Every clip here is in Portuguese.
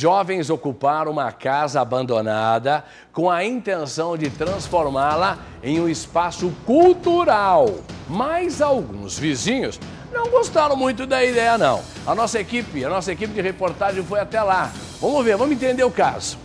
jovens ocuparam uma casa abandonada com a intenção de transformá-la em um espaço cultural. Mas alguns vizinhos não gostaram muito da ideia não. A nossa equipe, a nossa equipe de reportagem foi até lá. Vamos ver, vamos entender o caso.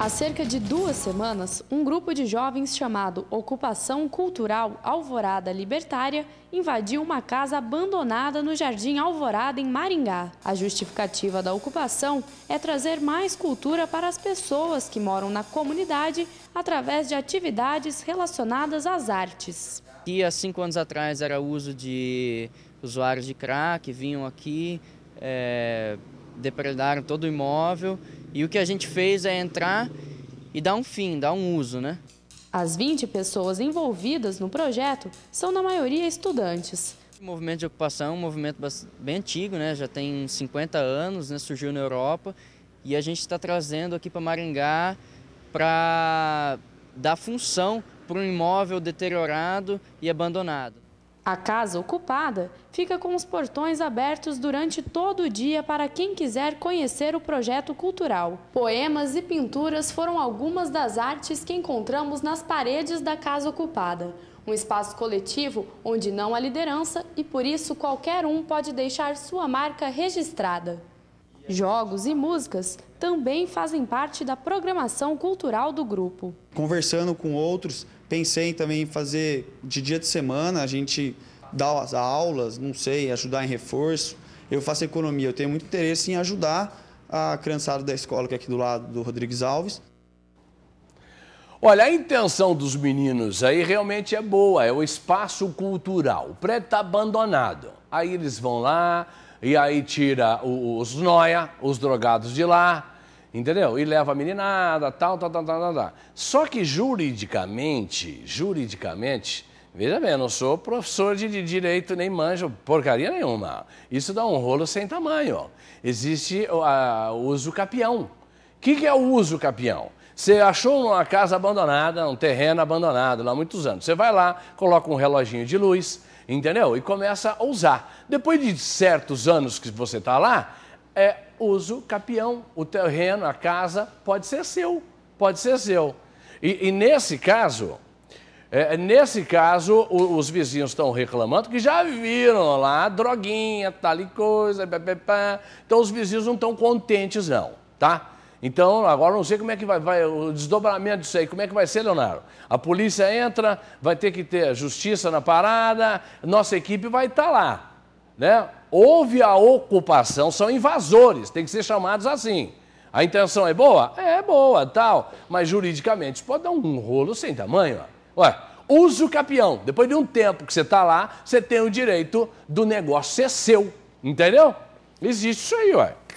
Há cerca de duas semanas, um grupo de jovens chamado Ocupação Cultural Alvorada Libertária invadiu uma casa abandonada no Jardim Alvorada, em Maringá. A justificativa da ocupação é trazer mais cultura para as pessoas que moram na comunidade através de atividades relacionadas às artes. E há cinco anos atrás era uso de usuários de crack, vinham aqui. É depredaram todo o imóvel e o que a gente fez é entrar e dar um fim, dar um uso, né? As 20 pessoas envolvidas no projeto são, na maioria, estudantes. O movimento de ocupação é um movimento bem antigo, né? já tem 50 anos, né? surgiu na Europa e a gente está trazendo aqui para Maringá para dar função para um imóvel deteriorado e abandonado. A casa ocupada fica com os portões abertos durante todo o dia para quem quiser conhecer o projeto cultural. Poemas e pinturas foram algumas das artes que encontramos nas paredes da casa ocupada. Um espaço coletivo onde não há liderança e por isso qualquer um pode deixar sua marca registrada. Jogos e músicas também fazem parte da programação cultural do grupo. Conversando com outros, Pensei também em fazer de dia de semana, a gente dar as aulas, não sei, ajudar em reforço. Eu faço economia, eu tenho muito interesse em ajudar a criançada da escola que é aqui do lado do Rodrigues Alves. Olha, a intenção dos meninos aí realmente é boa, é o espaço cultural. O prédio está abandonado. Aí eles vão lá e aí tira os noia, os drogados de lá, Entendeu? E leva a meninada, tal, tal, tal, tal, tal, Só que juridicamente, juridicamente, veja bem, eu não sou professor de, de direito nem manjo porcaria nenhuma. Isso dá um rolo sem tamanho. Existe o uso capião. O que, que é o uso capião? Você achou uma casa abandonada, um terreno abandonado lá há muitos anos. Você vai lá, coloca um reloginho de luz, entendeu? E começa a usar. Depois de certos anos que você está lá, é, uso capião. O terreno, a casa, pode ser seu, pode ser seu. E, e nesse caso, é, nesse caso, o, os vizinhos estão reclamando que já viram lá droguinha, tal e coisa, pá, pá, pá. então os vizinhos não estão contentes não, tá? Então, agora não sei como é que vai, vai, o desdobramento disso aí, como é que vai ser, Leonardo? A polícia entra, vai ter que ter justiça na parada, nossa equipe vai estar tá lá, né? houve a ocupação, são invasores, tem que ser chamados assim. A intenção é boa? É boa, tal, mas juridicamente pode dar um rolo sem tamanho. Ó. use o capião. Depois de um tempo que você está lá, você tem o direito do negócio ser seu, entendeu? Existe isso aí, ué.